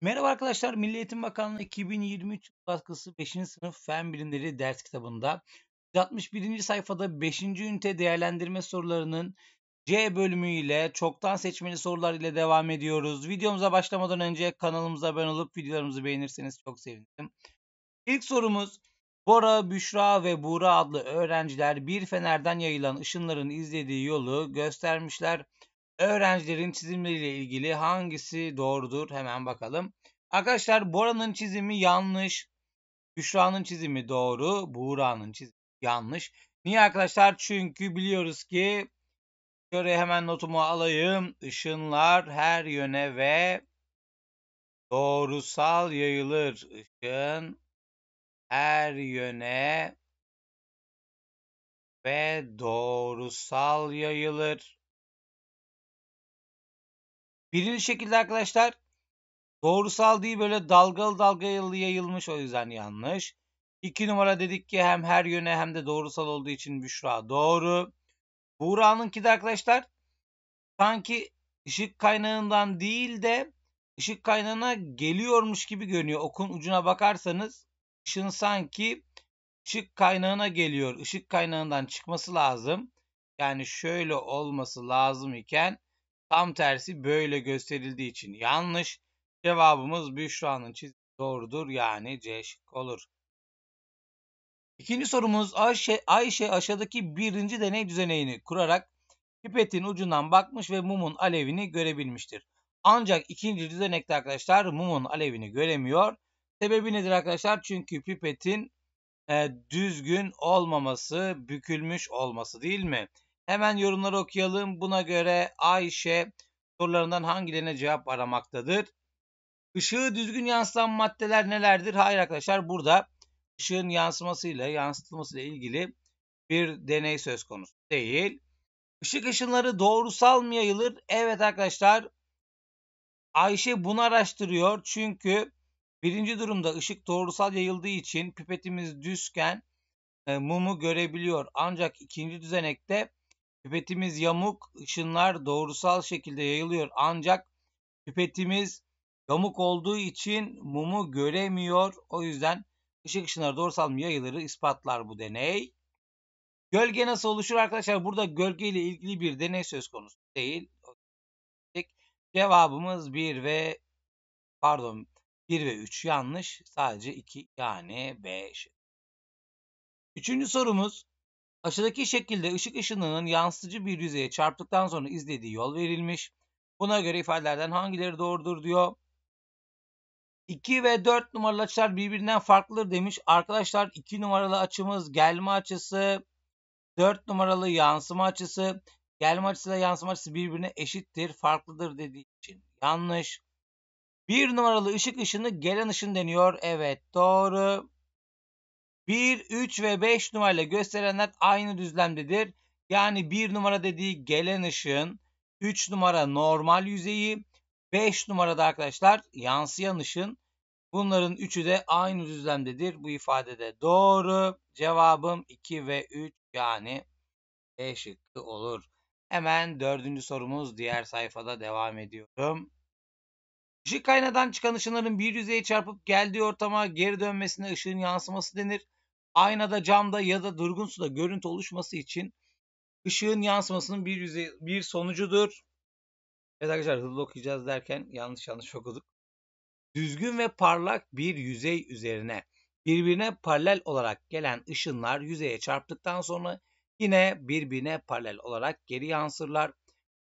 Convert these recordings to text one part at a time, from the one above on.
Merhaba arkadaşlar, Milli Eğitim Bakanlığı 2023 baskısı 5. sınıf Fen Bilimleri ders kitabında 61. sayfada 5. ünite değerlendirme sorularının C bölümü ile çoktan seçmeli sorular ile devam ediyoruz. Videomuza başlamadan önce kanalımıza abone olup videolarımızı beğenirseniz çok sevinirim. İlk sorumuz Bora, Büşra ve Buğra adlı öğrenciler bir fenerden yayılan ışınların izlediği yolu göstermişler. Öğrencilerin çizimleriyle ilgili hangisi doğrudur hemen bakalım. Arkadaşlar Bora'nın çizimi yanlış. Büşra'nın çizimi doğru. Buğra'nın çizimi yanlış. Niye arkadaşlar? Çünkü biliyoruz ki şöyle hemen notumu alayım. Işınlar her yöne ve doğrusal yayılır. Işın her yöne ve doğrusal yayılır. Birinci şekilde arkadaşlar doğrusal değil böyle dalgalı dalgalı yayılmış o yüzden yanlış. İki numara dedik ki hem her yöne hem de doğrusal olduğu için Büşra doğru. Buğra'nınki de arkadaşlar sanki ışık kaynağından değil de ışık kaynağına geliyormuş gibi görünüyor. Okun ucuna bakarsanız ışın sanki ışık kaynağına geliyor. Işık kaynağından çıkması lazım. Yani şöyle olması lazım iken tam tersi böyle gösterildiği için yanlış. Cevabımız Büşra'nın çizdiği doğrudur yani C şık olur. İkinci sorumuz Ayşe, Ayşe aşağıdaki birinci deney düzeneğini kurarak pipetin ucundan bakmış ve mumun alevini görebilmiştir. Ancak ikinci düzenekte arkadaşlar mumun alevini göremiyor Sebebi nedir arkadaşlar? Çünkü pipetin e, düzgün olmaması, bükülmüş olması değil mi? Hemen yorumları okuyalım. Buna göre Ayşe sorularından hangilerine cevap aramaktadır? Işığı düzgün yansıtan maddeler nelerdir? Hayır arkadaşlar burada ışığın yansımasıyla yansıtılmasıyla ilgili bir deney söz konusu değil. Işık ışınları doğrusal mı yayılır? Evet arkadaşlar Ayşe bunu araştırıyor çünkü Birinci durumda ışık doğrusal yayıldığı için pipetimiz düzken e, mumu görebiliyor. Ancak ikinci düzenekte pipetimiz yamuk, ışınlar doğrusal şekilde yayılıyor. Ancak pipetimiz yamuk olduğu için mumu göremiyor. O yüzden ışık ışınları doğrusal mı yayılırı ispatlar bu deney. Gölge nasıl oluşur arkadaşlar? Burada gölge ile ilgili bir deney söz konusu değil. Cevabımız 1 ve pardon 1 ve 3 yanlış. Sadece 2 yani B eşit. Üçüncü sorumuz. Aşağıdaki şekilde ışık ışınının yansıtıcı bir yüzeye çarptıktan sonra izlediği yol verilmiş. Buna göre ifadelerden hangileri doğrudur diyor. 2 ve 4 numaralı açılar birbirinden farklıdır demiş. Arkadaşlar 2 numaralı açımız gelme açısı, 4 numaralı yansıma açısı. Gelme açısıyla yansıma açısı birbirine eşittir, farklıdır dediği için yanlış. Bir numaralı ışık ışını gelen ışın deniyor. Evet doğru. 1, 3 ve 5 numarayla gösterenler aynı düzlemdedir. Yani 1 numara dediği gelen ışın, 3 numara normal yüzeyi, 5 numarada arkadaşlar yansıyan ışın. Bunların üçü de aynı düzlemdedir. Bu ifadede doğru. Cevabım 2 ve 3 yani E şıkkı olur. Hemen dördüncü sorumuz diğer sayfada devam ediyorum. Işık kaynadan çıkan ışınların bir yüzeye çarpıp geldiği ortama geri dönmesine ışığın yansıması denir. Aynada, camda ya da durgun suda görüntü oluşması için ışığın yansımasının bir yüzey, bir sonucudur. Evet arkadaşlar hızlı okuyacağız derken yanlış yanlış okuduk. Düzgün ve parlak bir yüzey üzerine birbirine paralel olarak gelen ışınlar yüzeye çarptıktan sonra yine birbirine paralel olarak geri yansırlar.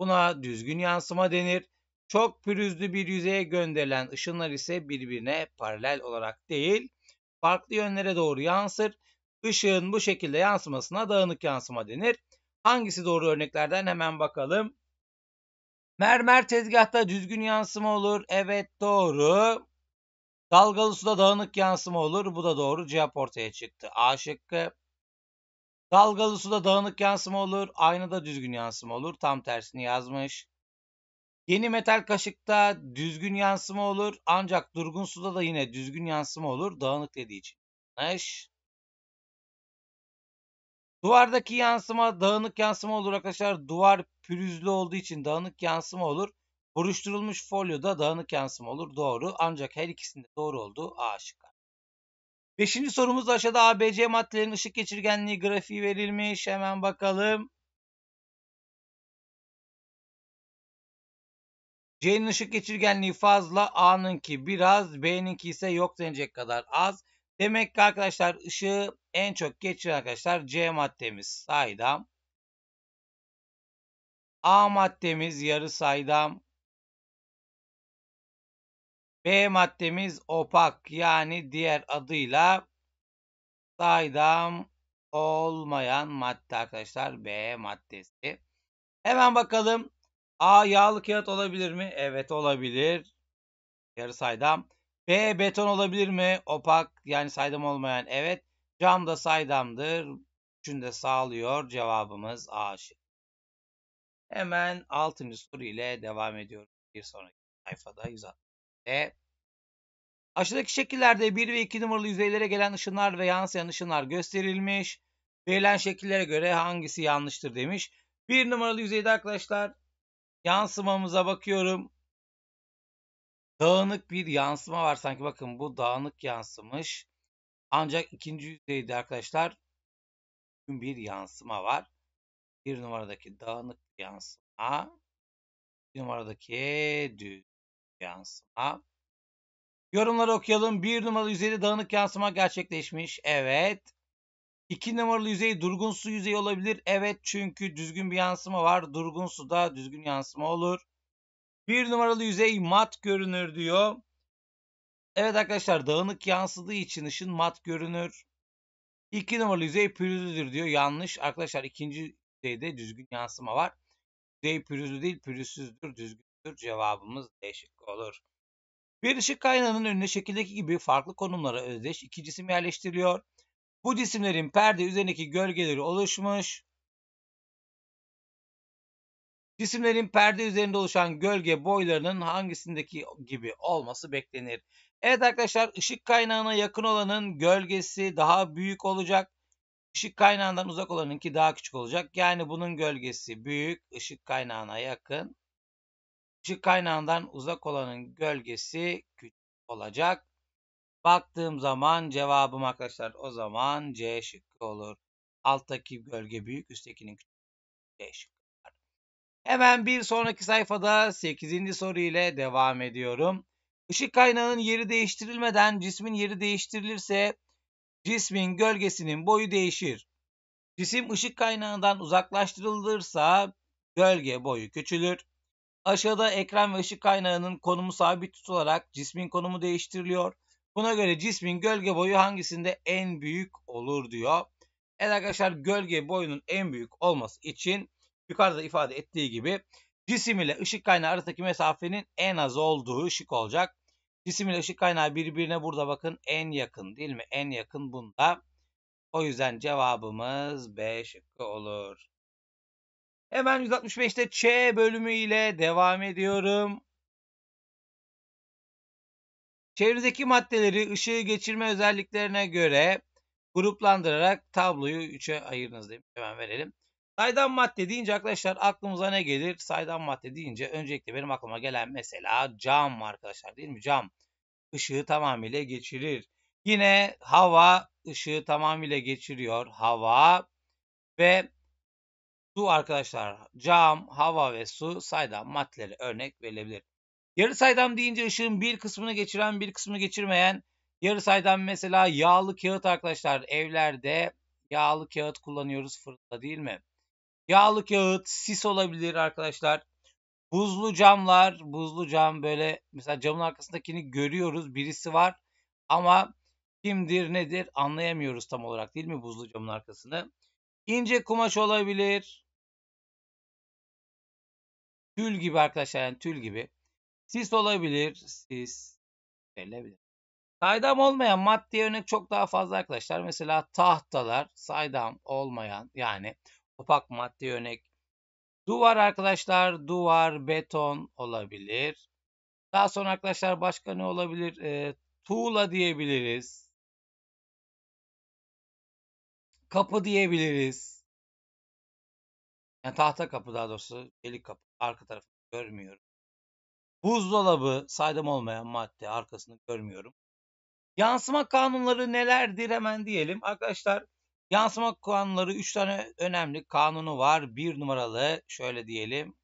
Buna düzgün yansıma denir. Çok pürüzlü bir yüzeye gönderilen ışınlar ise birbirine paralel olarak değil, farklı yönlere doğru yansır. Işığın bu şekilde yansımasına dağınık yansıma denir. Hangisi doğru örneklerden hemen bakalım. Mermer tezgahta düzgün yansıma olur. Evet doğru. Dalgalı suda dağınık yansıma olur. Bu da doğru. Cevap ortaya çıktı. A şıkkı. Dalgalı suda dağınık yansıma olur. Aynada düzgün yansıma olur. Tam tersini yazmış. Yeni metal kaşıkta düzgün yansıma olur ancak durgun suda da yine düzgün yansıma olur dağınık dediği için. Eş. Duvardaki yansıma dağınık yansıma olur arkadaşlar. Duvar pürüzlü olduğu için dağınık yansıma olur. Buruşturulmuş folyoda dağınık yansıma olur. Doğru. Ancak her ikisinde doğru olduğu A Beşinci sorumuz aşağıda ABC maddelerin ışık geçirgenliği grafiği verilmiş. Hemen bakalım. C'nin ışık geçirgenliği fazla. A'nın ki biraz. B'ninki ise yok denecek kadar az. Demek ki arkadaşlar ışığı en çok geçiren arkadaşlar C maddemiz saydam. A maddemiz yarı saydam. B maddemiz opak yani diğer adıyla saydam olmayan madde arkadaşlar B maddesi. Hemen bakalım A. Yağlı kağıt olabilir mi? Evet olabilir. Yarı saydam. B. Beton olabilir mi? Opak yani saydam olmayan. Evet. Cam da saydamdır. Üçünü de sağlıyor. Cevabımız A şıkkı. Hemen 6. soru ile devam ediyoruz. Bir sonraki sayfada 160. Aşağıdaki şekillerde 1 ve 2 numaralı yüzeylere gelen ışınlar ve yansıyan ışınlar gösterilmiş. Verilen şekillere göre hangisi yanlıştır demiş. 1 numaralı yüzeyde arkadaşlar Yansımamıza bakıyorum. Dağınık bir yansıma var sanki. Bakın bu dağınık yansımış. Ancak ikinci yüzdeydi arkadaşlar. Bir yansıma var. Bir numaradaki dağınık yansıma. Bir numaradaki düz yansıma. Yorumları okuyalım. Bir numaralı yüzeyde dağınık yansıma gerçekleşmiş. Evet. İki numaralı yüzey durgun su yüzeyi olabilir. Evet çünkü düzgün bir yansıma var. Durgun suda düzgün yansıma olur. Bir numaralı yüzey mat görünür diyor. Evet arkadaşlar dağınık yansıdığı için ışın mat görünür. İki numaralı yüzey pürüzlüdür diyor. Yanlış. Arkadaşlar ikinci yüzeyde düzgün yansıma var. Yüzey pürüzlü değil pürüzsüzdür düzgündür. Cevabımız değişik olur. Bir ışık kaynağının önüne şekildeki gibi farklı konumlara özdeş iki cisim yerleştiriliyor. Bu cisimlerin perde üzerindeki gölgeleri oluşmuş. Cisimlerin perde üzerinde oluşan gölge boylarının hangisindeki gibi olması beklenir. Evet arkadaşlar ışık kaynağına yakın olanın gölgesi daha büyük olacak. Işık kaynağından uzak olanınki daha küçük olacak. Yani bunun gölgesi büyük, ışık kaynağına yakın. Işık kaynağından uzak olanın gölgesi küçük olacak. Baktığım zaman cevabım arkadaşlar o zaman C şıkkı olur. Alttaki gölge büyük, üsttekinin küçük. C şıkkı. Hemen bir sonraki sayfada 8. soru ile devam ediyorum. Işık kaynağının yeri değiştirilmeden cismin yeri değiştirilirse cismin gölgesinin boyu değişir. Cisim ışık kaynağından uzaklaştırılırsa gölge boyu küçülür. Aşağıda ekran ve ışık kaynağının konumu sabit tutularak cismin konumu değiştiriliyor. Buna göre cismin gölge boyu hangisinde en büyük olur diyor. Evet arkadaşlar gölge boyunun en büyük olması için yukarıda ifade ettiği gibi cisim ile ışık kaynağı arasındaki mesafenin en az olduğu ışık olacak. Cisim ile ışık kaynağı birbirine burada bakın en yakın değil mi? En yakın bunda. O yüzden cevabımız B şıkkı olur. Hemen 165'te Ç bölümü ile devam ediyorum. Çevredeki maddeleri ışığı geçirme özelliklerine göre gruplandırarak tabloyu 3'e ayırınız demiş. Hemen verelim. Saydam madde deyince arkadaşlar aklımıza ne gelir? Saydam madde deyince öncelikle benim aklıma gelen mesela cam arkadaşlar değil mi? Cam ışığı tamamıyla geçirir. Yine hava ışığı tamamıyla geçiriyor. Hava ve su arkadaşlar. Cam, hava ve su saydam maddeleri örnek verilebilir. Yarı saydam deyince ışığın bir kısmını geçiren bir kısmını geçirmeyen yarı saydam mesela yağlı kağıt arkadaşlar evlerde yağlı kağıt kullanıyoruz fırında değil mi? Yağlı kağıt sis olabilir arkadaşlar. Buzlu camlar buzlu cam böyle mesela camın arkasındakini görüyoruz birisi var ama kimdir nedir anlayamıyoruz tam olarak değil mi buzlu camın arkasını. İnce kumaş olabilir. Tül gibi arkadaşlar yani tül gibi. Sis olabilir. Sis verilebilir. Saydam olmayan maddeye örnek çok daha fazla arkadaşlar. Mesela tahtalar saydam olmayan yani opak maddeye örnek. Duvar arkadaşlar duvar beton olabilir. Daha sonra arkadaşlar başka ne olabilir? E, tuğla diyebiliriz. Kapı diyebiliriz. Yani tahta kapı daha doğrusu delik kapı arka tarafı görmüyorum. Buzdolabı saydam olmayan madde arkasını görmüyorum. Yansıma kanunları nelerdir hemen diyelim. Arkadaşlar yansıma kanunları 3 tane önemli kanunu var. Bir numaralı şöyle diyelim.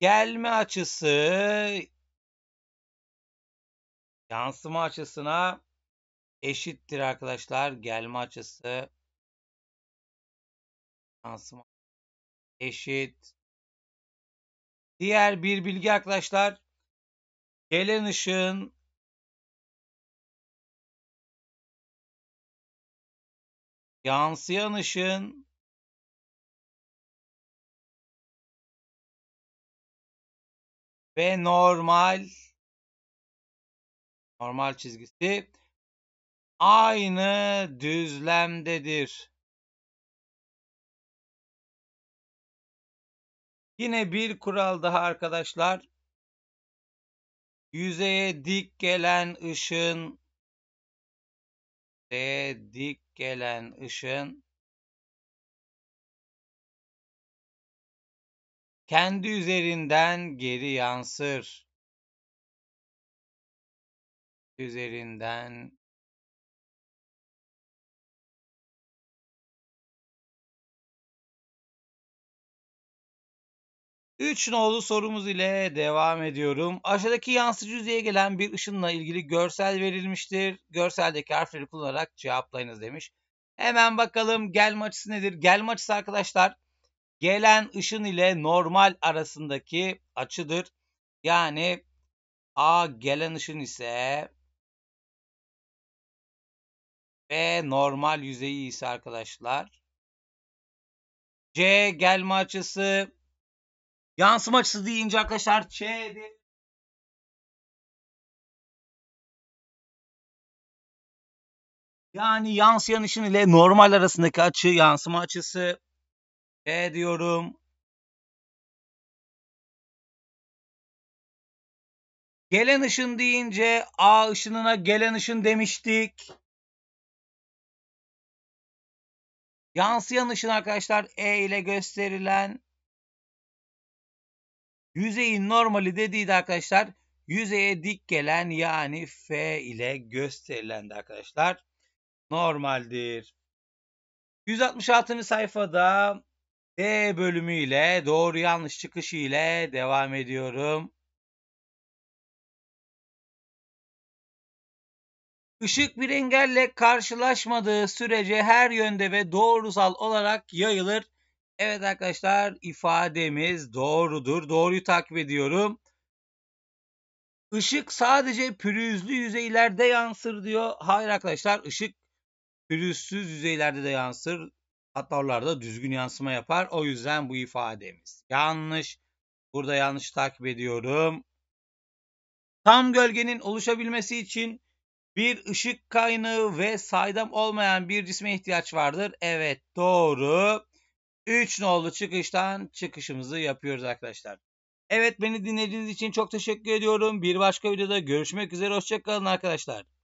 Gelme açısı yansıma açısına eşittir arkadaşlar. Gelme açısı yansıma eşit Diğer bir bilgi arkadaşlar gelen ışığın yansıyan ışığın ve normal normal çizgisi aynı düzlemdedir. Yine bir kural daha arkadaşlar. Yüzeye dik gelen ışın yüzeye dik gelen ışın kendi üzerinden geri yansır. Üzerinden 3 nolu sorumuz ile devam ediyorum. Aşağıdaki yansıtıcı yüzeye gelen bir ışınla ilgili görsel verilmiştir. Görseldeki harfleri kullanarak cevaplayınız demiş. Hemen bakalım gelme açısı nedir? Gelme açısı arkadaşlar gelen ışın ile normal arasındaki açıdır. Yani A gelen ışın ise B normal yüzeyi ise arkadaşlar C gelme açısı Yansıma açısı deyince arkadaşlar ç Yani yansıyan ışın ile normal arasındaki açı yansıma açısı. E diyorum. Gelen ışın deyince A ışınına gelen ışın demiştik. Yansıyan ışın arkadaşlar E ile gösterilen Yüzeyin normali dediği de arkadaşlar yüzeye dik gelen yani F ile gösterilendi arkadaşlar. Normaldir. 166. sayfada D bölümü ile doğru yanlış çıkışı ile devam ediyorum. Işık bir engelle karşılaşmadığı sürece her yönde ve doğrusal olarak yayılır. Evet arkadaşlar ifademiz doğrudur. Doğruyu takip ediyorum. Işık sadece pürüzlü yüzeylerde yansır diyor. Hayır arkadaşlar ışık pürüzsüz yüzeylerde de yansır. Hatta oralarda düzgün yansıma yapar. O yüzden bu ifademiz yanlış. Burada yanlış takip ediyorum. Tam gölgenin oluşabilmesi için bir ışık kaynağı ve saydam olmayan bir cisme ihtiyaç vardır. Evet doğru. 3 nolu çıkıştan çıkışımızı yapıyoruz arkadaşlar. Evet beni dinlediğiniz için çok teşekkür ediyorum. Bir başka videoda görüşmek üzere. Hoşçakalın arkadaşlar.